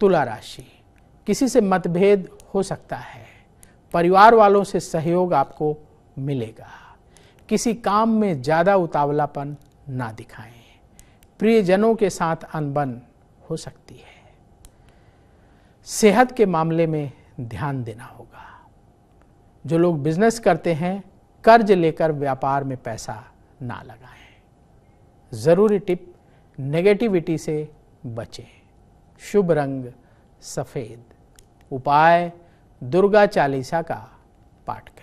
तुला राशि किसी से मतभेद हो सकता है परिवार वालों से सहयोग आपको मिलेगा किसी काम में ज़्यादा उतावलापन ना दिखाएं प्रियजनों के साथ अनबन हो सकती है सेहत के मामले में ध्यान देना होगा जो लोग बिजनेस करते हैं कर्ज लेकर व्यापार में पैसा ना लगाएं ज़रूरी टिप नेगेटिविटी से बचें शुभ रंग सफ़ेद उपाय दुर्गा चालीसा का पाठ